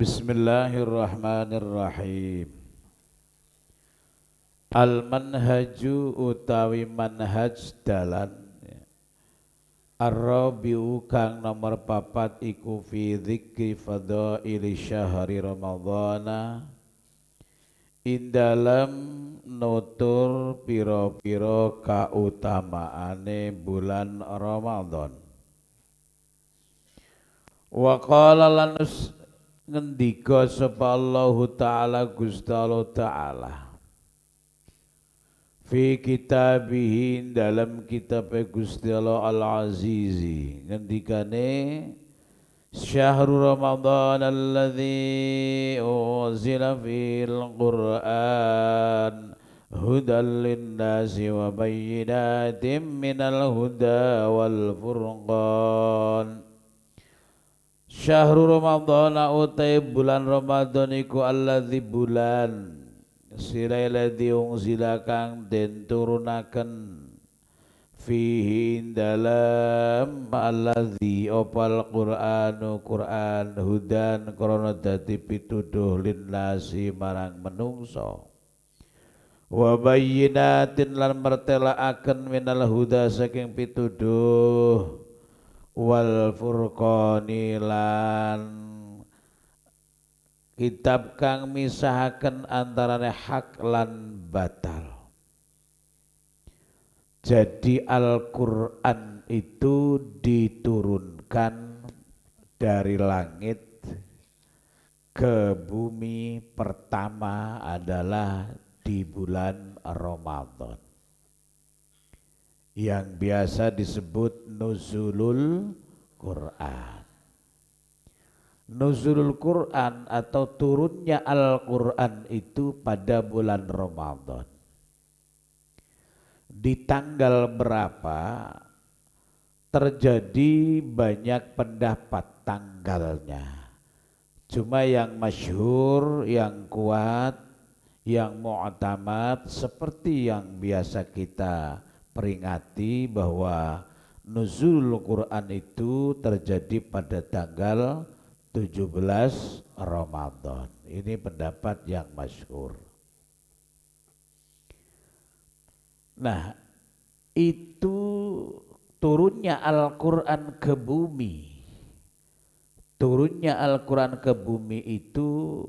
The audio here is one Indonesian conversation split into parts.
Bismillahirrahmanirrahim Al manhaju utawi manhaj dalan Ar-Rabi'u kang nomor papat iku fi dzikri fadaili syahri Ramadhana Indalam nutur piro-piro kautamaane bulan Ramadhan Wa qala lanus ngendika sapa Allah taala Gusti Allah taala fi kitabihi dalam kitab Gusti Allah Al Azizi ngendikane Syahrul Ramadan alladzi unzila fil Qur'an hudal linnasi wa bayyinatin minal huda wal furqan Syahrul Ramadan utai bulan Ramadan iku di bulan sirai ladhi unzila kang den turunakan fihi dalam di opal Qur'anu Qur'an hudan Korona dati pituduh linlasi marang menungso wa lan mertela akan minal huda saking pituduh wal furqanilan kitab kang misahaken antarane hak lan batal jadi Al-Quran itu diturunkan dari langit ke bumi pertama adalah di bulan Ramadan yang biasa disebut nuzulul Quran. Nuzulul Quran atau turunnya Al-Quran itu pada bulan Ramadan. Di tanggal berapa terjadi banyak pendapat tanggalnya. Cuma yang masyhur, yang kuat, yang mu'tamad seperti yang biasa kita memperingati bahwa nuzul Quran itu terjadi pada tanggal 17 Ramadan. Ini pendapat yang masyhur. Nah, itu turunnya Al-Quran ke bumi. Turunnya Al-Quran ke bumi itu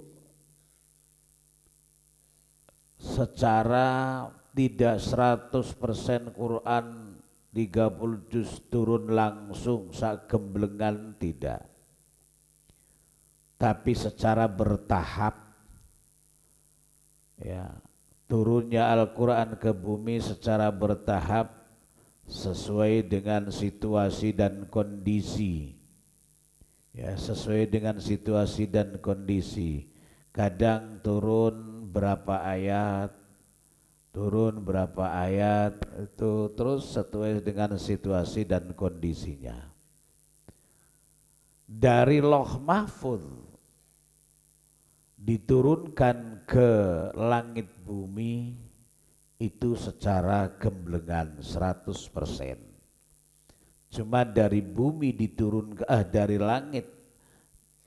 secara tidak 100% Quran 30 juz turun langsung saat gemblengan tidak tapi secara bertahap ya turunnya Al-Qur'an ke bumi secara bertahap sesuai dengan situasi dan kondisi ya sesuai dengan situasi dan kondisi kadang turun berapa ayat turun berapa ayat itu terus sesuai dengan situasi dan kondisinya. Dari loh mahfud diturunkan ke langit bumi itu secara gemblengan 100%. Cuma dari bumi diturunkan ah, dari langit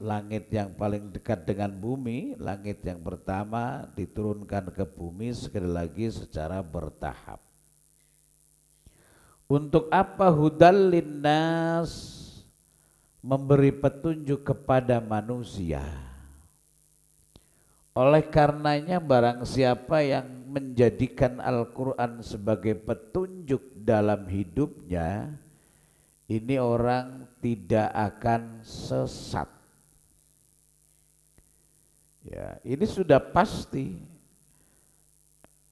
langit yang paling dekat dengan bumi, langit yang pertama diturunkan ke bumi sekali lagi secara bertahap. Untuk apa hudal linnas memberi petunjuk kepada manusia? Oleh karenanya barang siapa yang menjadikan Al-Quran sebagai petunjuk dalam hidupnya, ini orang tidak akan sesat Ya, ini sudah pasti.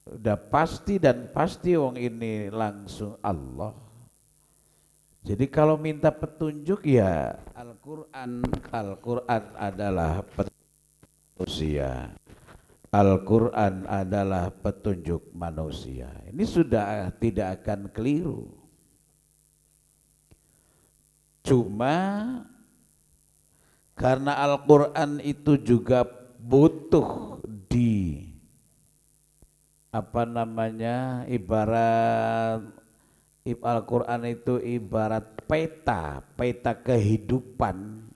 Sudah pasti dan pasti wong ini langsung Allah. Jadi kalau minta petunjuk ya Al-Qur'an, Al-Qur'an adalah petunjuk manusia. Al-Qur'an adalah petunjuk manusia. Ini sudah tidak akan keliru. Cuma karena Al-Qur'an itu juga butuh di apa namanya ibarat Al-Quran itu ibarat peta, peta kehidupan,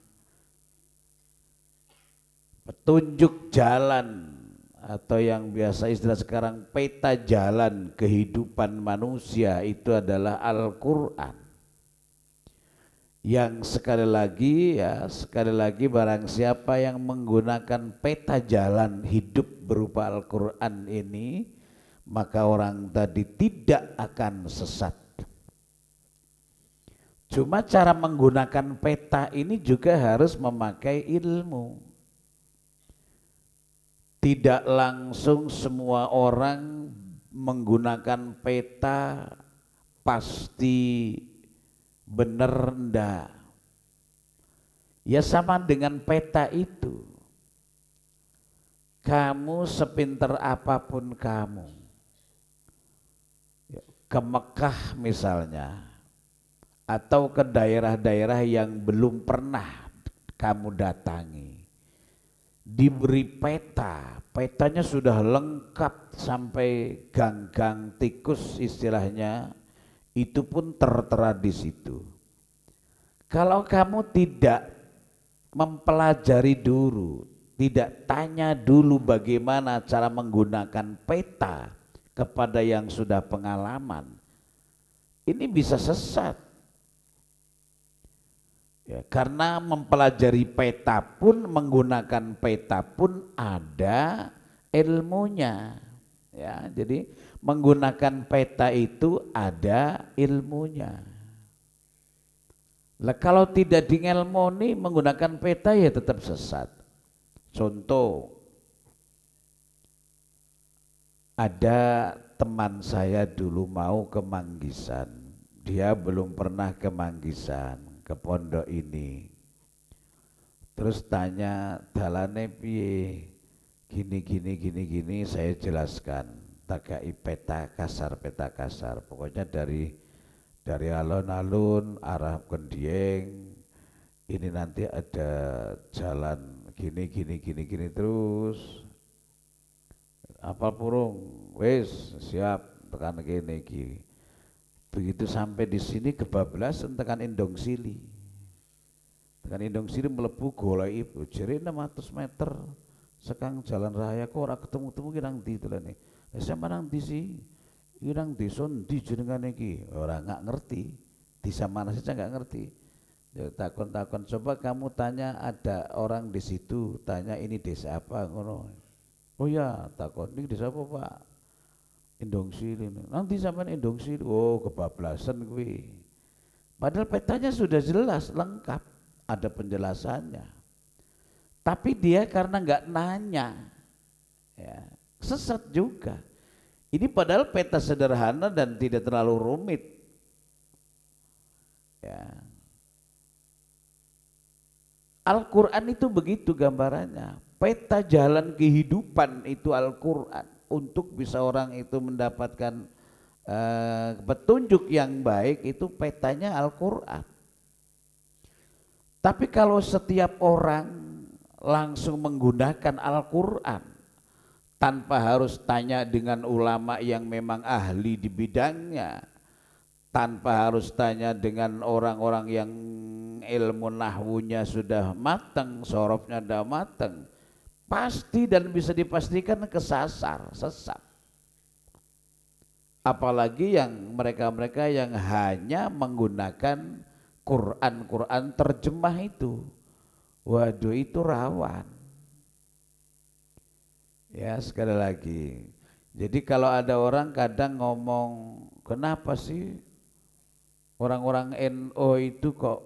petunjuk jalan atau yang biasa istilah sekarang peta jalan kehidupan manusia itu adalah Al-Quran yang sekali lagi ya sekali lagi barang siapa yang menggunakan peta jalan hidup berupa Al-Qur'an ini maka orang tadi tidak akan sesat. Cuma cara menggunakan peta ini juga harus memakai ilmu. Tidak langsung semua orang menggunakan peta pasti benar ndak? Ya sama dengan peta itu. Kamu sepinter apapun kamu. Ya, ke Mekah misalnya. Atau ke daerah-daerah yang belum pernah kamu datangi. Diberi peta. Petanya sudah lengkap sampai gang-gang tikus istilahnya itu pun tertera di situ. Kalau kamu tidak mempelajari dulu, tidak tanya dulu bagaimana cara menggunakan peta kepada yang sudah pengalaman, ini bisa sesat. Ya, karena mempelajari peta pun menggunakan peta pun ada ilmunya. Ya, jadi menggunakan peta itu ada ilmunya. Lah kalau tidak ngelmoni menggunakan peta ya tetap sesat. Contoh ada teman saya dulu mau ke Manggisan. Dia belum pernah ke Manggisan, ke pondok ini. Terus tanya dalane piye? gini gini gini gini saya jelaskan tagai peta kasar peta kasar pokoknya dari dari alun-alun arah Kendieng ini nanti ada jalan gini gini gini gini terus apa purung wes siap tekan gini gini begitu sampai di sini kebablasan tekan Indong Sili tekan Indong Sili melebu golai itu jadi 600 meter sekarang jalan raya kok ora ketemu-temu kira nang itu dolane lha nang ndi sih iki di desa di jenengan lagi ora nggak ngerti di desa mana saya nggak ngerti ya takon-takon coba kamu tanya ada orang di situ tanya ini desa apa ngono oh ya takon ini desa apa pak Indongsil ini nanti zaman Indongsil oh kebablasan gue padahal petanya sudah jelas lengkap ada penjelasannya tapi dia karena nggak nanya, ya, sesat juga. Ini padahal peta sederhana dan tidak terlalu rumit. Ya. Al-Quran itu begitu gambarannya. Peta jalan kehidupan itu Al-Quran. Untuk bisa orang itu mendapatkan Uh, petunjuk yang baik itu petanya Al-Quran. Tapi kalau setiap orang langsung menggunakan Al-Quran tanpa harus tanya dengan ulama yang memang ahli di bidangnya tanpa harus tanya dengan orang-orang yang ilmu nahwunya sudah matang sorofnya sudah matang pasti dan bisa dipastikan kesasar sesat apalagi yang mereka-mereka yang hanya menggunakan Quran-Quran terjemah itu Waduh itu rawan. Ya sekali lagi. Jadi kalau ada orang kadang ngomong kenapa sih orang-orang NO itu kok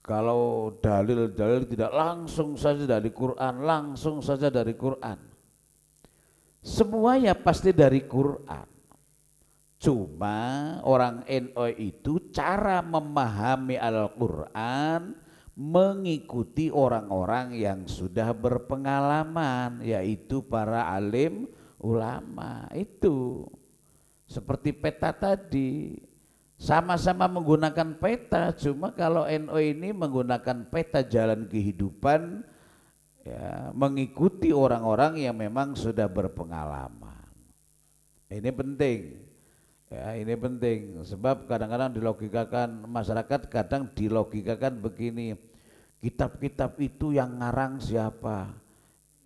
kalau dalil-dalil tidak langsung saja dari Quran, langsung saja dari Quran. Semuanya pasti dari Quran. Cuma orang NO itu cara memahami Al-Quran mengikuti orang-orang yang sudah berpengalaman yaitu para alim ulama itu seperti peta tadi sama-sama menggunakan peta cuma kalau NO ini menggunakan peta jalan kehidupan ya, mengikuti orang-orang yang memang sudah berpengalaman ini penting Ya, ini penting sebab kadang-kadang dilogikakan masyarakat kadang dilogikakan begini. Kitab-kitab itu yang ngarang siapa?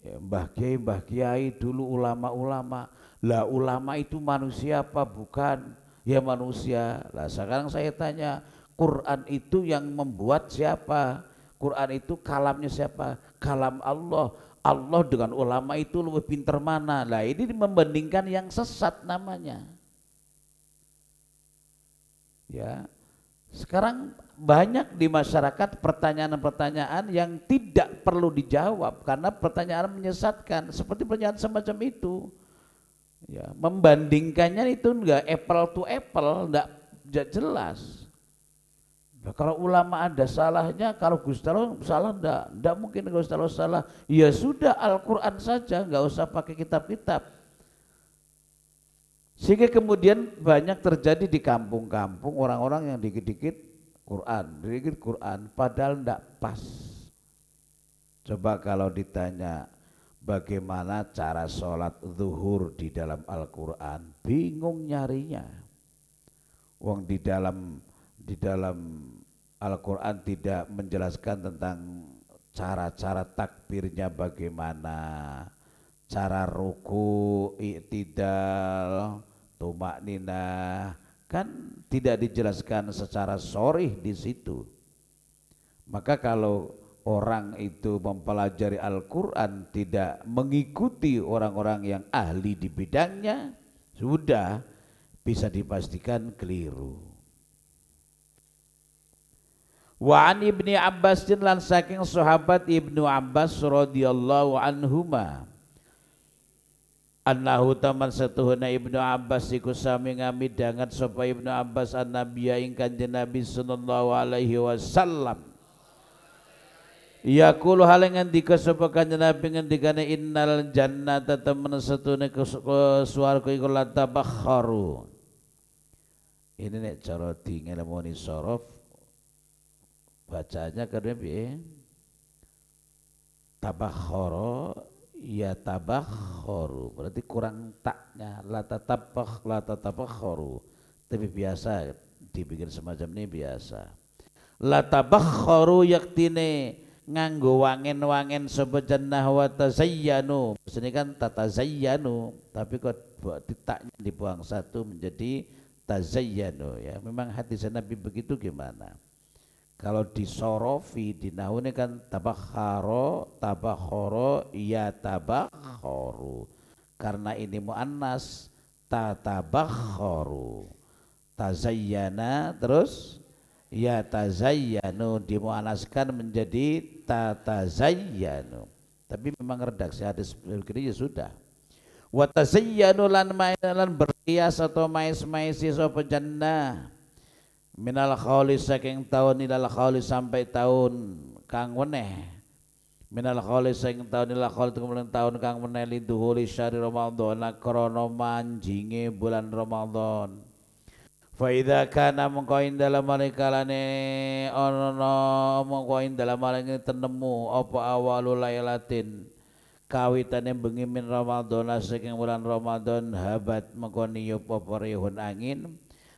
Ya, Mbah Kiai, Mbah Kiai dulu ulama-ulama. Lah ulama itu manusia apa bukan? Ya manusia. Lah sekarang saya tanya, Quran itu yang membuat siapa? Quran itu kalamnya siapa? Kalam Allah. Allah dengan ulama itu lebih pinter mana? Lah ini membandingkan yang sesat namanya. Ya. Sekarang banyak di masyarakat pertanyaan-pertanyaan yang tidak perlu dijawab karena pertanyaan menyesatkan seperti pertanyaan semacam itu. Ya, membandingkannya itu enggak apple to apple, enggak jelas. Nah, kalau ulama ada salahnya, kalau Gustalo salah enggak? Enggak mungkin Gustalo salah. Ya sudah Al-Quran saja, enggak usah pakai kitab-kitab. Sehingga kemudian banyak terjadi di kampung-kampung orang-orang yang dikit-dikit Quran, dikit Quran, padahal tidak pas. Coba kalau ditanya bagaimana cara sholat zuhur di dalam Al-Quran, bingung nyarinya. Wong di dalam di dalam Al-Quran tidak menjelaskan tentang cara-cara takbirnya bagaimana, cara ruku, i'tidal, tumak nina, kan tidak dijelaskan secara sorih di situ. Maka kalau orang itu mempelajari Al-Quran tidak mengikuti orang-orang yang ahli di bidangnya, sudah bisa dipastikan keliru. Wa Ibni Abbas lan saking sahabat Ibnu Abbas radhiyallahu anhuma Anahu taman setuhuna Ibnu Abbas iku sami ngamidangat sapa Ibnu Abbas nabiya ing kanjeng Nabi sallallahu alaihi wasallam Yaqulu hale ngendika sapa kanjeng Nabi ngendikane innal jannata taman setuhuna swarga iku la tabakharu Ini nek cara di ngelmoni sorof bacanya kadene piye tabakhara ya tabakhoru berarti kurang taknya la tatabakh la tatabakhoru tapi biasa dibikin semacam ini biasa la tabakhoru yaktine nganggo wangen-wangen sebejannah wa tazayyanu sini kan zayyanu tapi kok buat ditaknya dibuang satu menjadi tazayyanu ya memang hati Nabi begitu gimana kalau disorofi dinahuni kan tabakharo tabakhoro ya tabakhoru karena ini muannas ta tazayyana terus ya tazayyanu dimuanaskan menjadi ta tatazayyanu tapi memang redaksi hadis begini ya sudah wa tazayyanu lan mainan berhias atau mais-maisi sapa jannah minal khawli saking tahun ilal khawli sampai tahun kang weneh minal khawli saking tahun ilal khawli kemudian tahun kang weneh liduhuli syari Ramadan krono manjingi bulan Ramadan Faida kana mengkoin dalam malikalane ono no mengko dalam ini tenemu apa awalul lailatin kawitane bengi min Ramadan saking bulan Ramadan habat mengkoni niyup apa angin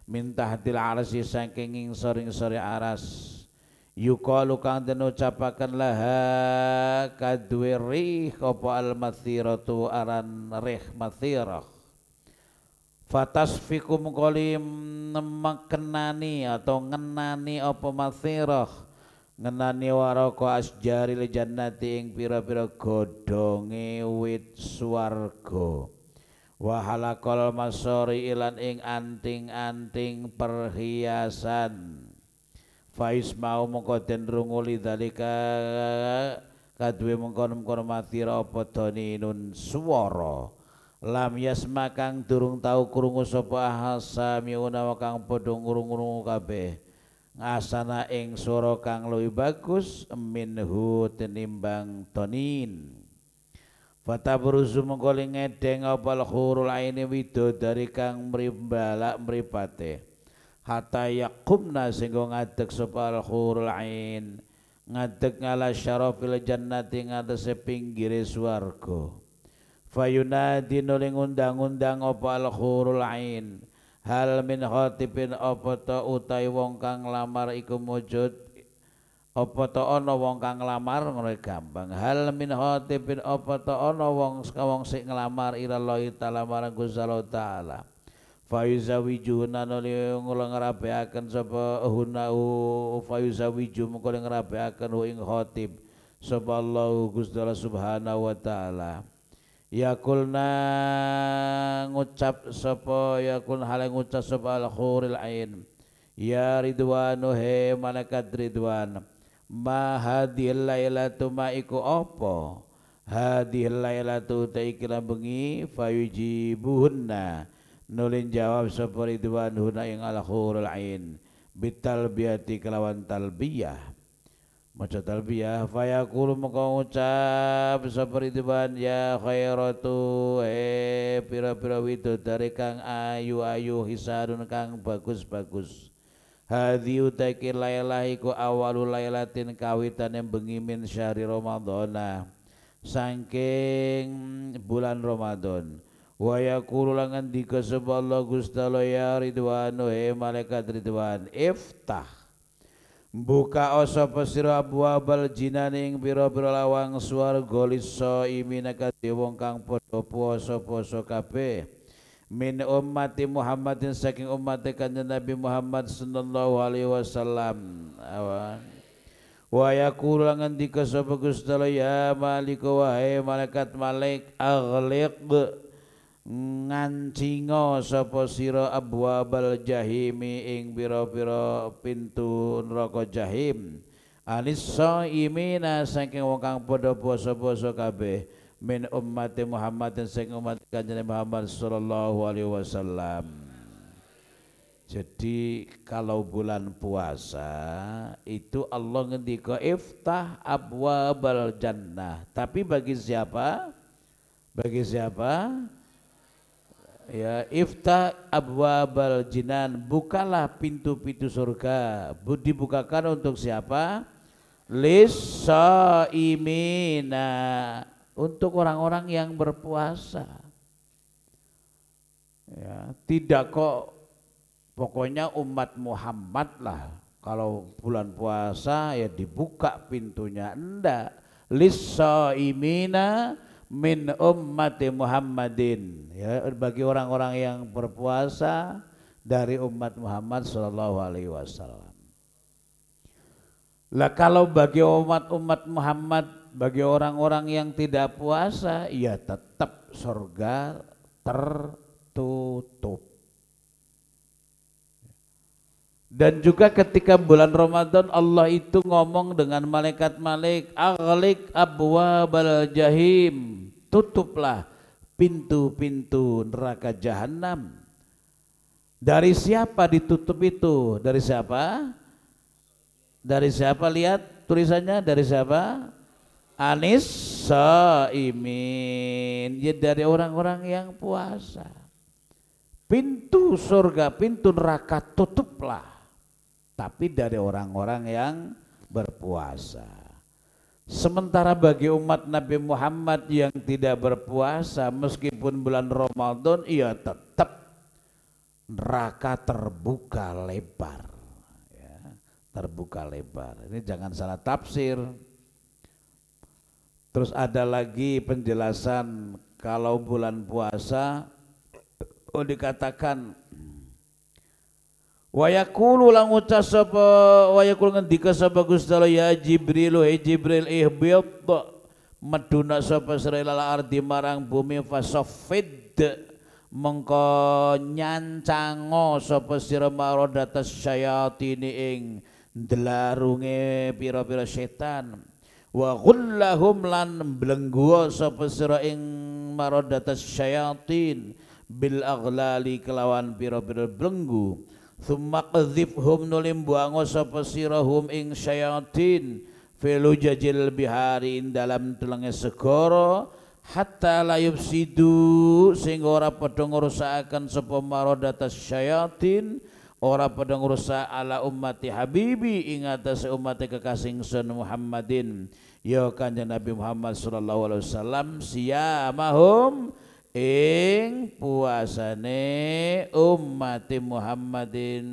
Minta til arsi ya, saking ngingsor sore ya aras Yuko luka den ucapakan laha kadwe rih kopo al tu aran rih Fatas fikum kolim mekenani atau ngenani apa matiroh ngenani waroko asjari lejanati ing pira-pira godongi wit suargo. wa halakal masori ilan ing anting-anting perhiasan Faiz mau mongko den rungul idzalika kaduwe mongko mongko mati apa dani nun swara lam yasma kang durung tau krungu sapa ahasamiuna miuna wakang ngrungu-rungu kabeh ngasana ing swara kang luwih bagus minhu tinimbang toninun Fata berusu mengkoli ngedeng opal hurul aini wido dari kang merimbalak meripate. Hatta yakumna singgo ngadek sopal hurul ain. Ngadek ngala syarofil jannati ngadese pinggire swarga. Fayuna dinuling undang-undang opal hurul ain. Hal min khotipin opo utai wong kang lamar iku mujud apa to ana wong kang nglamar ngono gampang hal min hatibin apa to ana wong wong sing nglamar ila Allah taala marang Gusti Allah taala fa yuzawijuna nuli nglarepaken sapa huna fa yuzawiju mengko ngrepaken hu ing khatib sapa Allah Gusti Allah subhanahu wa taala yakulna ngucap sapa yakun hale ngucap sapa al khuril ain ya ridwanu oh he malaikat ridwan ma hadhil lailatu ma iku apa hadhil lailatu ikra bengi fayujibuhunna nulin jawab sapa ridwan huna ing al khurul ain bitalbiyati kelawan talbiyah maca talbiyah yaqulu maka ucap saperituban ya khairatu e pira-pira widodare kang ayu-ayu hisarun kang bagus-bagus Hadi utaki lailah iku awalu lailatin kawitan yang bengi min syahri Sangking bulan Ramadan Wa yakulu langan dika Allah gustalo ya ridwanu he malaikat ridwan Iftah Buka oso pesiro abwabal jinaning biro-biro lawang suargo liso imina kati wong kang podo puoso poso kabeh min ummati Muhammadin saking ummati kanjeng Nabi Muhammad sallallahu alaihi wasallam wa wa yaqulu ngendika sapa Gusti Allah ya malik wahai malaikat malik aghliq ngancinga sapa sira abwabal jahimi ing pira-pira pintu neraka jahim anis saimina saking wong kang padha basa-basa kabeh min ummati Muhammadin sing umat kanjeng Muhammad sallallahu alaihi wasallam jadi kalau bulan puasa itu Allah ngendika iftah abwabal jannah. Tapi bagi siapa? Bagi siapa? Ya, iftah abwabal jinan, bukalah pintu-pintu surga. Dibukakan untuk siapa? Lis-saimina untuk orang-orang yang berpuasa. Ya, tidak kok pokoknya umat Muhammad lah kalau bulan puasa ya dibuka pintunya enggak imina min ummati Muhammadin ya bagi orang-orang yang berpuasa dari umat Muhammad Shallallahu Alaihi Wasallam. Lah kalau bagi umat umat Muhammad bagi orang-orang yang tidak puasa, ya tetap surga tertutup. Dan juga ketika bulan Ramadan Allah itu ngomong dengan malaikat malik Aghlik bal jahim Tutuplah pintu-pintu neraka jahanam Dari siapa ditutup itu? Dari siapa? Dari siapa lihat tulisannya? Dari siapa? anis saimin ya dari orang-orang yang puasa pintu surga pintu neraka tutuplah tapi dari orang-orang yang berpuasa sementara bagi umat Nabi Muhammad yang tidak berpuasa meskipun bulan Ramadan ia tetap neraka terbuka lebar ya, terbuka lebar ini jangan salah tafsir Terus ada lagi penjelasan kalau bulan puasa oh dikatakan wa yaqulu la ucap wa yaqul ngendika sapa Gusti Allah ya Jibril wa Jibril ihbid meduna sapa siralal ardi marang bumi fasafid mengko nyancango sapa sira marodatas syayatin ing delarunge pira-pira setan wa ghullahum lan belenggu sapa sira ing maradatas syayatin bil aghlali kelawan pira-pira belenggu thumma qadhifhum nulim buang sapa hum ing syayatin filu jajil bihari dalam telenge segara hatta layub sidu sing ora padha ngrusakaken sapa maradatas syayatin Orang pada ngurusa ala ummati habibi ingat ummati kekasih sun Muhammadin ya kanjeng Nabi Muhammad sallallahu alaihi wasallam siyamahum ing puasane ummati Muhammadin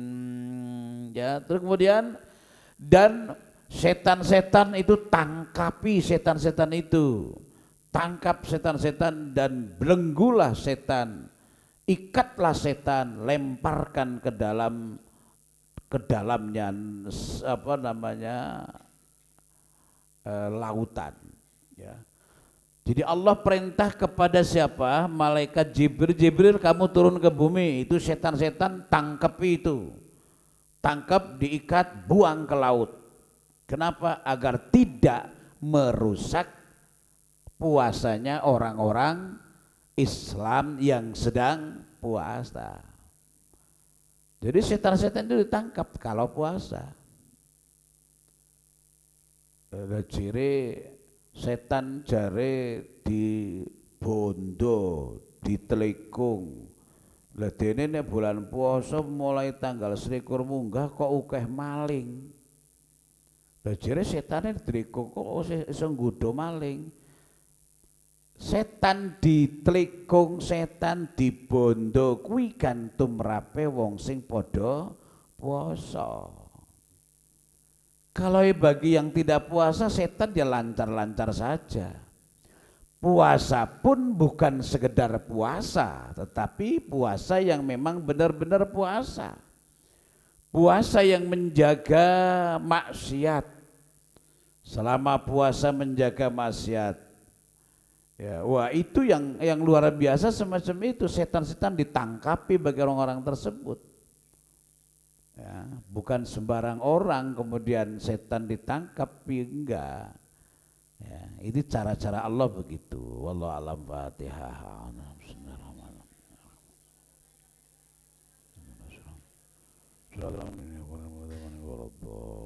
ya terus kemudian dan setan-setan itu tangkapi setan-setan itu tangkap setan-setan dan belenggulah setan ikatlah setan, lemparkan ke dalam ke dalamnya apa namanya eh, lautan. Ya. Jadi Allah perintah kepada siapa? Malaikat Jibril, Jibril kamu turun ke bumi, itu setan-setan tangkap itu. Tangkap, diikat, buang ke laut. Kenapa? Agar tidak merusak puasanya orang-orang Islam yang sedang puasa. Jadi setan-setan itu ditangkap kalau puasa. Ada ciri setan jare di bondo, di telekung. Lah dene bulan puasa mulai tanggal selikur munggah kok ukeh maling. Lah jare setane drekok kok iso nggodha maling setan ditlekung setan dibondo kuwi gantum rape wong sing padha puasa kalau bagi yang tidak puasa setan ya lancar-lancar saja puasa pun bukan sekedar puasa tetapi puasa yang memang benar-benar puasa puasa yang menjaga maksiat selama puasa menjaga maksiat Ya, wah itu yang yang luar biasa semacam itu setan-setan ditangkapi bagi orang-orang tersebut. Ya, bukan sembarang orang kemudian setan ditangkapi enggak. Ya, ini cara-cara Allah begitu. Wallahu alam fatihah. Bismillahirrahmanirrahim.